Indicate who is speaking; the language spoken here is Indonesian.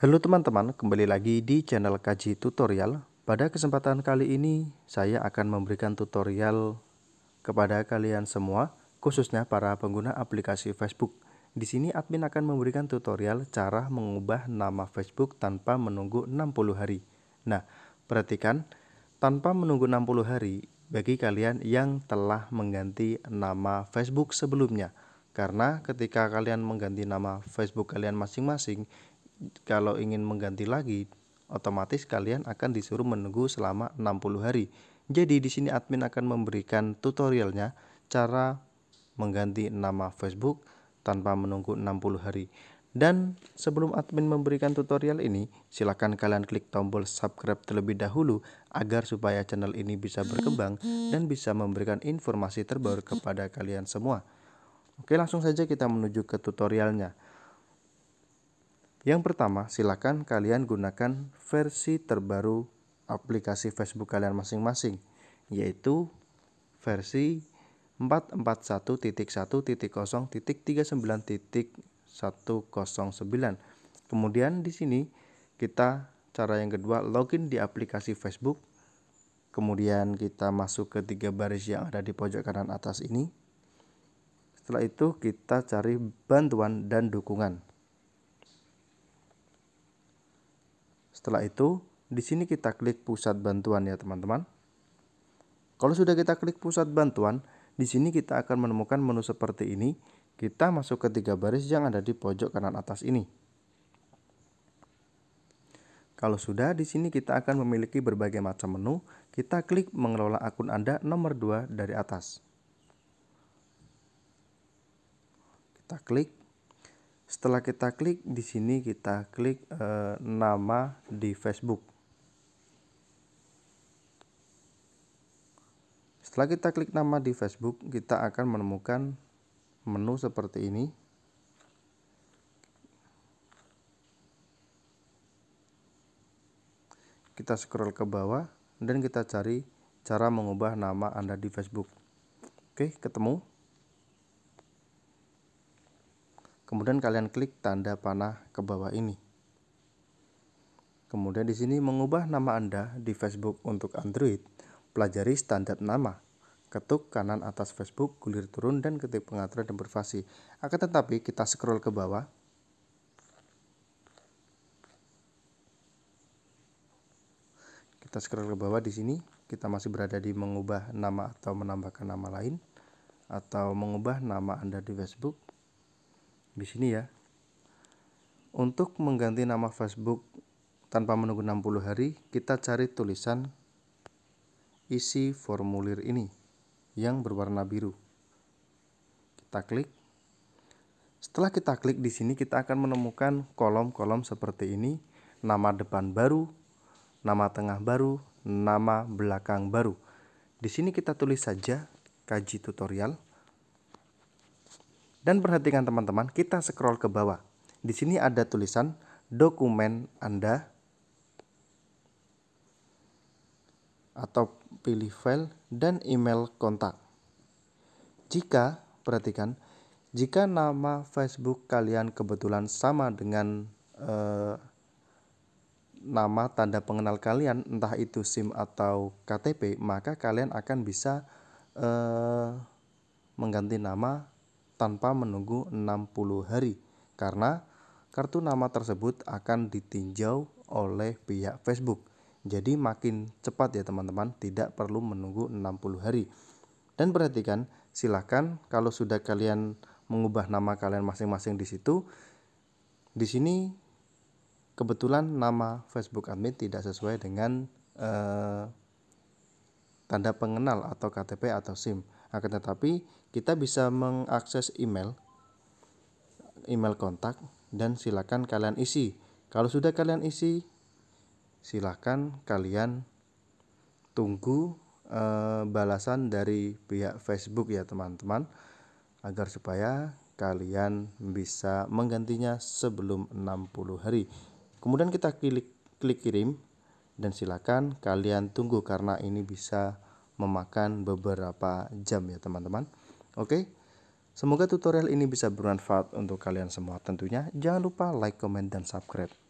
Speaker 1: Halo teman-teman, kembali lagi di channel Kaji Tutorial. Pada kesempatan kali ini, saya akan memberikan tutorial kepada kalian semua, khususnya para pengguna aplikasi Facebook. Di sini admin akan memberikan tutorial cara mengubah nama Facebook tanpa menunggu 60 hari. Nah, perhatikan, tanpa menunggu 60 hari bagi kalian yang telah mengganti nama Facebook sebelumnya. Karena ketika kalian mengganti nama Facebook kalian masing-masing, kalau ingin mengganti lagi otomatis kalian akan disuruh menunggu selama 60 hari. Jadi di sini admin akan memberikan tutorialnya cara mengganti nama Facebook tanpa menunggu 60 hari. Dan sebelum admin memberikan tutorial ini, silahkan kalian klik tombol subscribe terlebih dahulu agar supaya channel ini bisa berkembang dan bisa memberikan informasi terbaru kepada kalian semua. Oke, langsung saja kita menuju ke tutorialnya. Yang pertama, silakan kalian gunakan versi terbaru aplikasi Facebook kalian masing-masing, yaitu versi 441.1.0.39.109. Kemudian di sini kita cara yang kedua login di aplikasi Facebook. Kemudian kita masuk ke tiga baris yang ada di pojok kanan atas ini. Setelah itu kita cari bantuan dan dukungan. Setelah itu, di sini kita klik pusat bantuan ya teman-teman. Kalau sudah kita klik pusat bantuan, di sini kita akan menemukan menu seperti ini. Kita masuk ke tiga baris yang ada di pojok kanan atas ini. Kalau sudah, di sini kita akan memiliki berbagai macam menu. Kita klik mengelola akun Anda nomor 2 dari atas. Kita klik setelah kita klik di sini kita klik e, nama di Facebook. Setelah kita klik nama di Facebook, kita akan menemukan menu seperti ini. Kita scroll ke bawah dan kita cari cara mengubah nama Anda di Facebook. Oke, ketemu. Kemudian kalian klik tanda panah ke bawah ini. Kemudian di sini mengubah nama Anda di Facebook untuk Android, pelajari standar nama. Ketuk kanan atas Facebook, gulir turun dan ketik pengaturan dan privasi. Akan tetapi kita scroll ke bawah. Kita scroll ke bawah di sini, kita masih berada di mengubah nama atau menambahkan nama lain atau mengubah nama Anda di Facebook di sini ya untuk mengganti nama Facebook tanpa menunggu 60 hari kita cari tulisan isi formulir ini yang berwarna biru kita klik setelah kita klik di sini kita akan menemukan kolom-kolom seperti ini nama depan baru nama tengah baru nama belakang baru di sini kita tulis saja kaji tutorial dan perhatikan teman-teman, kita scroll ke bawah. Di sini ada tulisan dokumen Anda atau pilih file dan email kontak. Jika, perhatikan, jika nama Facebook kalian kebetulan sama dengan eh, nama tanda pengenal kalian, entah itu SIM atau KTP, maka kalian akan bisa eh, mengganti nama tanpa menunggu 60 hari karena kartu nama tersebut akan ditinjau oleh pihak Facebook. Jadi makin cepat ya teman-teman, tidak perlu menunggu 60 hari. Dan perhatikan, silahkan kalau sudah kalian mengubah nama kalian masing-masing di situ, di sini kebetulan nama Facebook admin tidak sesuai dengan eh, tanda pengenal atau KTP atau SIM. Akan tetapi, kita bisa mengakses email, email kontak, dan silakan kalian isi. Kalau sudah kalian isi, silakan kalian tunggu e, balasan dari pihak Facebook ya teman-teman agar supaya kalian bisa menggantinya sebelum 60 hari. Kemudian kita klik klik kirim dan silakan kalian tunggu karena ini bisa memakan beberapa jam ya teman-teman. Oke. Semoga tutorial ini bisa bermanfaat untuk kalian semua tentunya. Jangan lupa like, comment, dan subscribe.